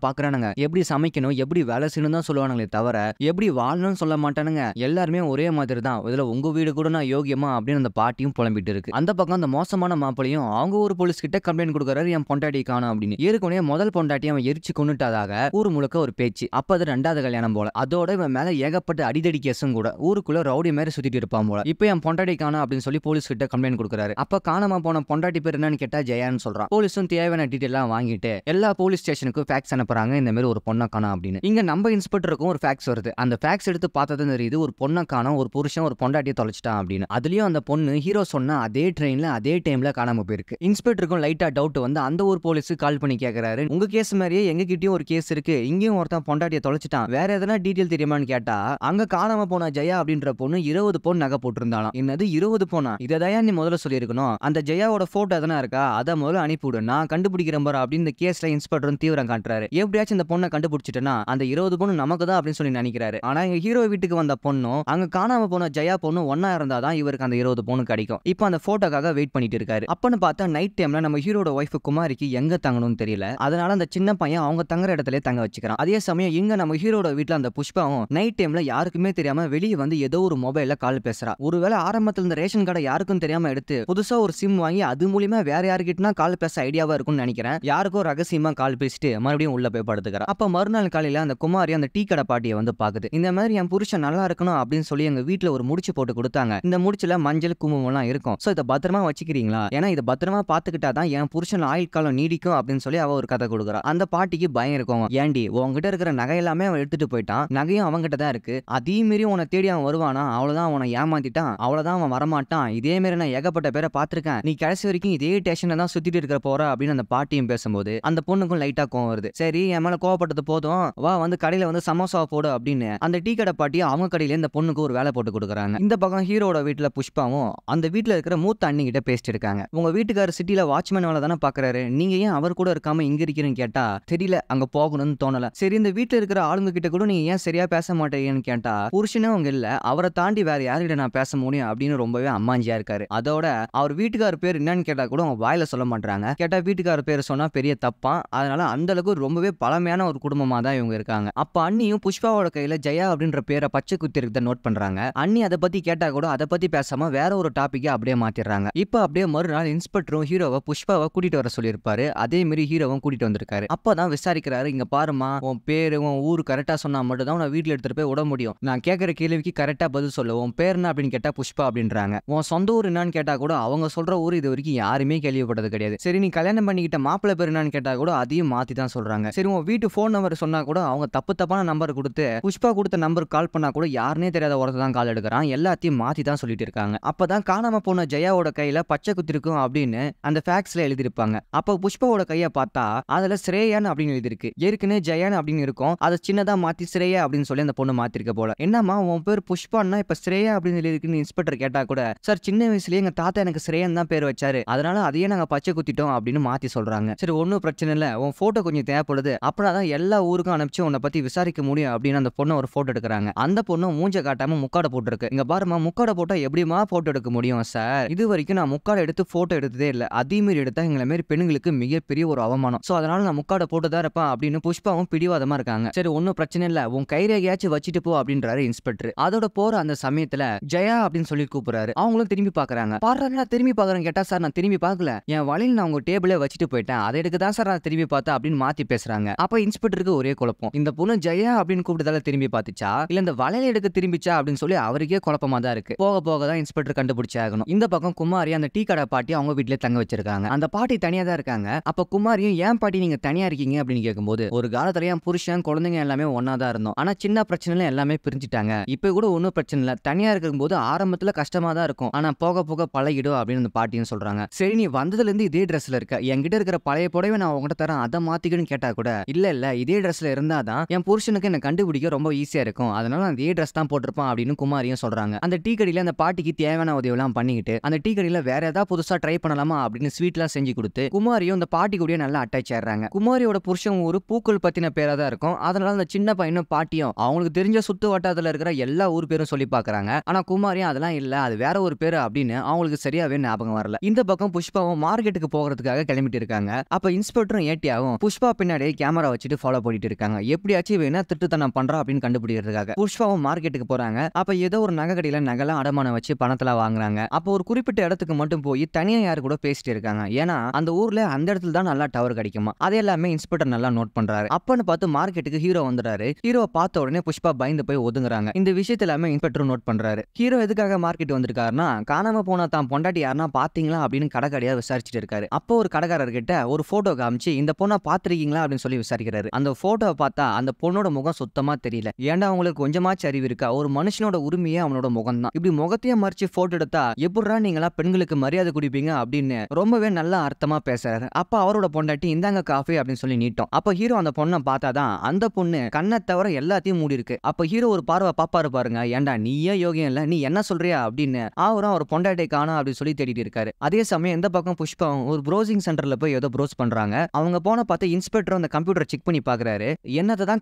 பாக்குறானுங்க எப்படி சமைக்கணும் எப்படி வேலை செய்யணும் தான் சொல்லுவானுங்களே தவிர எப்படி வாழணும்னு சொல்ல மாட்டானுங்க எல்லாருமே ஒரே மாதிரி தான் இதுல உங்க வீடு கூட நான் யோகியமா அப்படின்னு அந்த பாட்டியும் புலம்பிட்டு இருக்கு அந்த பக்கம் அந்த மோசமான மாப்பிளையும் அவங்க ஒரு போலீஸ் கிட்ட கம்ப்ளைண்ட் கொடுக்குறாரு என் பொண்டாட்டி காணும் அப்படின்னு ஏற்கனவே முதல் பொண்டாட்டி அவன் எரிச்சு கொண்டுட்டதாக ஊர் முழுக்க ஒரு பேச்சு அப்போ அது ரெண்டாவது கல்யாணம் போல அதோட இவன் மேல ஏகப்பட்ட அடிதடி கேசும் கூட ஊருக்குள்ள ரவுடி மாதிரி சுத்திட்டு இருப்பான் போல இப்ப என் பொண்டாட்டி காணும் அப்படின்னு சொல்லி போலீஸ் கிட்ட கம்ப்ளைண்ட் கொடுக்குறாரு அப்ப காணாம போன பொண்டாட்டி பேர் என்னன்னு கேட்டா ஜெயான்னு சொல்றான் போலீஸும் தேவையான எல்லாம் வாங்கிட்டு எல்லா போலீஸ் ஸ்டேஷனுக்கும் ஃபேக்ஸ் அனுப்புறாங்க இந்த மாதிரி ஒரு பொண்ணை காணும் அப்படின்னு இங்க நம்ம இன்ஸ்பெக்டருக்கும் ஒரு ஃபேக்ஸ் வருது அந்த ஃபேக்ஸ் எடுத்து பார்த்ததும் தெரியுது ஒரு பொண்ணை காணும் ஒரு புருஷன் ஒரு பொண்டாட்டியை தொலைச்சிட்டான் அப்படின்னு அதுலயும் அந்த பொண்ணு ஹீரோ சொன்ன அதே ட்ரெயின்ல அதே டைம்ல காணாம போயிருக்கு இன்ஸ்பெக்டருக்கும் லைட்டா டவுட் வந்து அந்த ஒரு போலீஸுக்கு கால் பண்ணி கேட்கறாரு உங்க கேஸ் மாதிரியே எங்க கிட்டயும் ஒரு கேஸ் இருக்கு இங்கேயும் ஒருத்தன் பொண்டாட்டியை தொலைச்சிட்டான் வேற எதனா டீட்டெயில் தெரியுமான்னு கேட்டா அங்க காணாம போன ஜெயா அப்படின்ற பொண்ணு இருபது பொண்ணு நகை போட்டிருந்தாலும் என்னது இருபது பொண்ணா இதை தயா நீ முதல்ல சொல்லியிருக்கணும் அந்த ஜெயாவோட போட்டோ எதனா இருக்கா அதை முதல்ல அனுப்பிவிடு நான் கண்டுபிடிக்கிற அடிக்க அப்படின்னு இந்த கேஸ்ல இன்ஸ்பெக்டரும் தீவிரம் காட்டுறாரு எப்படியாச்சும் இந்த பொண்ணை கண்டுபிடிச்சிட்டேன்னா அந்த இருபது பொண்ணு நமக்கு தான் அப்படின்னு சொல்லி நினைக்கிறாரு ஆனா ஹீரோ வீட்டுக்கு வந்த பொண்ணும் அங்க காணாம போன ஜயா பொண்ணு ஒன்னா இருந்தாதான் இவருக்கு அந்த இருபது பொண்ணு கிடைக்கும் இப்போ அந்த போட்டோக்காக வெயிட் பண்ணிட்டு இருக்காரு அப்பன்னு பார்த்தா நைட் டைம்ல நம்ம ஹீரோட ஒய்ஃப் குமாரிக்கு எங்க தங்கணும்னு தெரியல அதனால அந்த சின்ன பையன் அவங்க தங்குற இடத்துல தங்க வச்சுக்கிறான் அதே சமயம் இங்க நம்ம ஹீரோட வீட்டுல அந்த புஷ்பாவும் நைட் டைம்ல யாருக்குமே தெரியாம வெளியே வந்து ஏதோ ஒரு மொபைல்ல கால் பேசுறா ஒருவேளை ஆரம்பத்துல இந்த ரேஷன் கடை யாருக்கும் தெரியாம எடுத்து புதுசா ஒரு சிம் வாங்கி அது மூலியமா வேற யாருக்கிட்டனா கால் பேச ஐடியாவா இருக்கும்னு நினைக்கிறேன் நினைக்கிறேன் யாருக்கும் ரகசியமா கால் பேசிட்டு மறுபடியும் உள்ள போய் படுத்துக்கிறார் அப்ப மறுநாள் காலையில அந்த குமாரி அந்த டீ கடை பாட்டியை வந்து பாக்குது இந்த மாதிரி என் புருஷன் நல்லா இருக்கணும் அப்படின்னு சொல்லி எங்க வீட்டுல ஒரு முடிச்சு போட்டு கொடுத்தாங்க இந்த முடிச்சுல மஞ்சள் குமும் எல்லாம் இருக்கும் சோ இதை பத்திரமா வச்சுக்கிறீங்களா ஏன்னா இதை பத்திரமா பாத்துக்கிட்டாதான் என் புருஷன் ஆயுள் காலம் நீடிக்கும் அப்படின்னு சொல்லி அவ ஒரு கதை கொடுக்குறா அந்த பாட்டிக்கு பயம் இருக்கும் ஏண்டி உங்ககிட்ட இருக்கிற நகை எல்லாமே அவன் எடுத்துட்டு போயிட்டான் நகையும் அவங்ககிட்ட தான் இருக்கு அதே மாரி உன்னை தேடி அவன் வருவானா அவ்வளவுதான் அவனை ஏமாத்திட்டான் அவ்வளவுதான் அவன் வரமாட்டான் இதே மாரி நான் ஏகப்பட்ட பேரை பார்த்திருக்கேன் நீ கடைசி வரைக்கும் இதே ஸ்டேஷன்ல தான் சுத்திட்டு இருக்க போற அப்படின்னு அந்த பாட்டி பத்தியும் பேசும்போது அந்த பொண்ணுக்கும் லைட்டா கோவம் வருது சரி என் மேல கோவப்பட்டது போதும் வா வந்து கடையில வந்து சமோசா போடு அப்படின்னு அந்த டீ கடை பாட்டி அவங்க கடையில இந்த பொண்ணுக்கு ஒரு வேலை போட்டு கொடுக்குறாங்க இந்த பக்கம் ஹீரோட வீட்டுல புஷ்பாவும் அந்த வீட்டுல இருக்கிற மூத்த அண்ணி கிட்ட பேசிட்டு இருக்காங்க உங்க வீட்டுக்காரர் சிட்டில வாட்ச்மேன் வேலை தானே பாக்குறாரு நீங்க ஏன் அவர் கூட இருக்காம இங்க இருக்கிறேன்னு கேட்டா தெரியல அங்க போகணும்னு தோணல சரி இந்த வீட்டுல இருக்கிற ஆளுங்க கிட்ட கூட நீங்க ஏன் சரியா பேச மாட்டேங்கன்னு கேட்டா புருஷனே அவங்க இல்ல அவரை தாண்டி வேற யாருக்கிட்ட நான் பேச முடியும் அப்படின்னு ரொம்பவே அம்மாஞ்சியா இருக்காரு அதோட அவர் வீட்டுக்காரர் பேர் என்னன்னு கேட்டா கூட அவங்க வாயில சொல்ல மாட்டாங்க கேட்டா வீட்டுக்காரர் பேர் பேர் சொன்னால் பெரிய தப்பான் அதனால் அந்தளவுக்கு ரொம்பவே பழமையான ஒரு குடும்பமாக தான் இவங்க இருக்காங்க அப்போ அண்ணியும் புஷ்பாவோட கையில் ஜெயா அப்படின்ற பேரை பச்சை குத்தி இருக்கிறத நோட் பண்ணுறாங்க அண்ணி அதை பற்றி கேட்டால் கூட அதை பற்றி பேசாமல் வேற ஒரு டாப்பிக்கே அப்படியே மாற்றிடுறாங்க இப்போ அப்படியே மறுநாள் இன்ஸ்பெக்டரும் ஹீரோவை புஷ்பாவை கூட்டிகிட்டு வர சொல்லியிருப்பாரு அதேமாரி ஹீரோவும் கூட்டிகிட்டு வந்திருக்காரு அப்போ தான் விசாரிக்கிறாரு இங்கே பாருமா உன் பேர் உன் ஊர் கரெக்டாக சொன்னால் மட்டும்தான் உன் வீட்டில் எடுத்துகிட்டு போய் விட முடியும் நான் கேட்குற கேள்விக்கு கரெக்டாக பதில் சொல்ல உன் பேர் என்ன அப்படின்னு கேட்டால் புஷ்பா அப்படின்றாங்க உன் சொந்த ஊர் என்னன்னு கேட்டால் கூட அவங்க சொல்கிற ஊர் இது வரைக்கும் யாருமே கேள்விப்பட்டது கிடையாது சரி நீ கல்யாணம் பண்ணிக்கிட்ட மாப்பிள்ளை பேர் என்னன்னு கேட்டால் கூட அதையும் மாற்றி தான் சொல்கிறாங்க சரி உன் வீட்டு ஃபோன் நம்பர் சொன்னால் கூட அவங்க தப்பு தப்பான நம்பர் கொடுத்து புஷ்பா கொடுத்த நம்பர் கால் பண்ணால் கூட யாருனே தெரியாத உரத்தை தான் கால் எடுக்கிறான் எல்லாத்தையும் மாற்றி தான் சொல்லிட்டு இருக்காங்க அப்பதான் காணாம காணாமல் போன ஜெயாவோட கையில் பச்சை குத்திருக்கும் அப்படின்னு அந்த ஃபேக்ஸ்ல எழுதியிருப்பாங்க அப்போ புஷ்பாவோட கையை பார்த்தா அதில் ஸ்ரேயான் அப்படின்னு எழுதியிருக்கு ஏற்கனவே ஜெயான் அப்படின்னு இருக்கும் அதை சின்னதாக மாற்றி ஸ்ரேயா அப்படின்னு சொல்லி அந்த பொண்ணு மாற்றிருக்க போல என்னம்மா உன் பேர் புஷ்பான்னா இப்போ ஸ்ரேயா அப்படின்னு எழுதிருக்குன்னு இன்ஸ்பெக்டர் கேட்டால் கூட சார் சின்ன வயசுலயே எங்கள் தாத்தா எனக்கு ஸ்ரேயன் தான் பேர் வச்சாரு அதனால அதையே நாங்கள் பச்சை குத்திட்டோம் அப்படின்னு மாற்றி சொல்றாங்க போறாங்க சரி ஒன்றும் பிரச்சனை இல்லை உன் ஃபோட்டோ கொஞ்சம் தேவைப்படுது அப்படின்னா எல்லா ஊருக்கும் அனுப்பிச்சு உன்னை பத்தி விசாரிக்க முடியும் அப்படின்னு அந்த பொண்ணு ஒரு ஃபோட்டோ எடுக்கிறாங்க அந்த பொண்ணு மூஞ்ச காட்டாம முக்காடை போட்டுருக்கு இங்க பாருமா முக்காட போட்டா எப்படிமா போட்டோ எடுக்க முடியும் சார் இது வரைக்கும் நான் முக்காடை எடுத்து போட்டோ எடுத்ததே இல்லை அதேமாரி எடுத்தா எங்களை மாரி பெண்களுக்கு மிகப்பெரிய ஒரு அவமானம் ஸோ அதனால நான் முக்காடை போட்டுதான் இருப்பேன் அப்படின்னு புஷ்பாவும் பிடிவாதமா இருக்காங்க சரி ஒன்றும் பிரச்சனை இல்லை உன் கைரேகையாச்சும் வச்சுட்டு போ அப்படின்றாரு இன்ஸ்பெக்டர் அதோட போற அந்த சமயத்துல ஜெயா அப்படின்னு சொல்லி கூப்பிடுறாரு அவங்களும் திரும்பி பாக்குறாங்க பாடுறாங்க திரும்பி பாக்குறேன் கேட்டா சார் நான் திரும்பி பார்க்கல என் வழியில் நான் உங்க டேபிளே வச்சுட்டு போயிட்டேன் கேட்டேன் அதை எடுக்க தான் சார் நான் திரும்பி பார்த்தேன் அப்படின்னு மாத்தி பேசுறாங்க அப்ப இன்ஸ்பெக்டருக்கு ஒரே குழப்பம் இந்த பொண்ணு ஜெயா அப்படின்னு கூப்பிட்டதால திரும்பி பார்த்துச்சா இல்ல இந்த வலையில எடுக்க திரும்பிச்சா அப்படின்னு சொல்லி அவருக்கே குழப்பமா தான் இருக்கு போக போக தான் இன்ஸ்பெக்டர் கண்டுபிடிச்சாகணும் இந்த பக்கம் குமாரி அந்த டீ கடை பாட்டி அவங்க வீட்டுல தங்க வச்சிருக்காங்க அந்த பாட்டி தனியா தான் இருக்காங்க அப்ப குமாரியும் ஏன் பாட்டி நீங்க தனியா இருக்கீங்க அப்படின்னு கேட்கும்போது ஒரு காலத்துல என் புருஷன் குழந்தைங்க எல்லாமே ஒன்னா தான் இருந்தோம் ஆனா சின்ன பிரச்சனைல எல்லாமே பிரிஞ்சுட்டாங்க இப்ப கூட ஒன்னும் பிரச்சனை இல்ல தனியா இருக்கும்போது ஆரம்பத்துல கஷ்டமா தான் இருக்கும் ஆனா போக போக பழகிடும் அப்படின்னு அந்த பாட்டியும் சொல்றாங்க சரி நீ வந்ததுல இருந்து இதே ட்ரெஸ்ல இருக்க என்கிட்ட இருக்கிற இருக்கிற பழைய புடவை நான் உங்ககிட்ட தரேன் அதை மாத்திக்கணும்னு கேட்டா கூட இல்ல இல்ல இதே ட்ரெஸ்ல தான் என் புருஷனுக்கு என்ன கண்டுபிடிக்க ரொம்ப ஈஸியா இருக்கும் அதனால நான் இதே ட்ரெஸ் தான் போட்டிருப்பான் அப்படின்னு குமாரியும் சொல்றாங்க அந்த டீ கடையில அந்த பாட்டிக்கு தேவையான எல்லாம் பண்ணிக்கிட்டு அந்த டீ கடையில வேற ஏதாவது புதுசா ட்ரை பண்ணலாமா அப்படின்னு ஸ்வீட்லாம் செஞ்சு கொடுத்து குமாரியும் அந்த பாட்டி கூட நல்லா அட்டாச் ஆயிடுறாங்க குமாரியோட புருஷன் ஒரு பூக்கள் பத்தின பேரா தான் இருக்கும் அதனால அந்த சின்ன பையனும் பாட்டியும் அவங்களுக்கு தெரிஞ்ச சுத்து வட்டாரத்துல இருக்கிற எல்லா ஊர் பேரும் சொல்லி பாக்குறாங்க ஆனா குமாரியும் அதெல்லாம் இல்ல அது வேற ஒரு பேரு அப்படின்னு அவங்களுக்கு சரியாவே ஞாபகம் வரல இந்த பக்கம் புஷ்பாவும் மார்க்கெட்டுக்கு போகிறதுக்காக கிளம்பிட்டு இருக்காங்க இருக்காங்க அப்ப இன்ஸ்பெக்டரும் ஏட்டியாவும் புஷ்பா பின்னாடி கேமரா வச்சுட்டு ஃபாலோ பண்ணிட்டு இருக்காங்க எப்படியாச்சும் வேணா திட்டுத்தனம் பண்றா அப்படின்னு கண்டுபிடிக்கிறதுக்காக புஷ்பாவும் மார்க்கெட்டுக்கு போறாங்க அப்ப ஏதோ ஒரு நகை கடையில நகைலாம் அடமானம் வச்சு பணத்துல வாங்குறாங்க அப்போ ஒரு குறிப்பிட்ட இடத்துக்கு மட்டும் போய் தனியா யாரு கூட பேசிட்டு இருக்காங்க ஏன்னா அந்த ஊர்ல அந்த இடத்துல தான் நல்லா டவர் கிடைக்குமா அதே எல்லாமே இன்ஸ்பெக்டர் நல்லா நோட் பண்றாரு அப்பன்னு பார்த்து மார்க்கெட்டுக்கு ஹீரோ வந்துறாரு ஹீரோ பார்த்த உடனே புஷ்பா பயந்து போய் ஒதுங்குறாங்க இந்த விஷயத்த எல்லாமே இன்ஸ்பெக்டர் நோட் பண்றாரு ஹீரோ எதுக்காக மார்க்கெட் வந்திருக்காருன்னா காணாம போன தான் பொண்டாட்டி யாருன்னா பாத்தீங்களா அப்படின்னு கடை விசாரிச்சுட்டு இருக்காரு அப்போ ஒரு கடைக்காரர் கிட்ட ஒரு போட்டோ காமிச்சு இந்த பொண்ணை பாத்திருக்கீங்களா அப்படின்னு சொல்லி விசாரிக்கிறாரு அந்த போட்டோவை பார்த்தா அந்த பொண்ணோட முகம் சுத்தமா தெரியல ஏன்டா அவங்களுக்கு கொஞ்சமாச்சு அறிவு இருக்கா ஒரு மனுஷனோட உரிமையே அவனோட முகம் தான் இப்படி முகத்தையே மறிச்சு போட்டோ எடுத்தா எப்படிரா நீங்களா பெண்களுக்கு மரியாதை குடிப்பீங்க அப்படின்னு ரொம்பவே நல்லா அர்த்தமா பேசுறாரு அப்ப அவரோட பொண்டாட்டி இந்தாங்க காஃபி அப்படின்னு சொல்லி நீட்டோம் அப்ப ஹீரோ அந்த பொண்ணை பார்த்தாதான் அந்த பொண்ணு கண்ணை தவிர எல்லாத்தையும் மூடி இருக்கு அப்ப ஹீரோ ஒரு பார்வை பாப்பாரு பாருங்க ஏன்டா நீயே யோகியம் இல்ல நீ என்ன சொல்றியா அப்படின்னு அவரும் அவர் பொண்டாட்டி காணும் அப்படின்னு சொல்லி தேடிட்டு இருக்காரு அதே சமயம் எந்த பக்கம் புஷ்பாவும் ஒரு ப்ரௌசிங் சென்டர்ல போய் ஏதோ ஏதோ ப்ரோஸ் பண்றாங்க அவங்க போன பார்த்து இன்ஸ்பெக்டர் அந்த கம்ப்யூட்டர் செக் பண்ணி பாக்குறாரு என்னத்தை தான்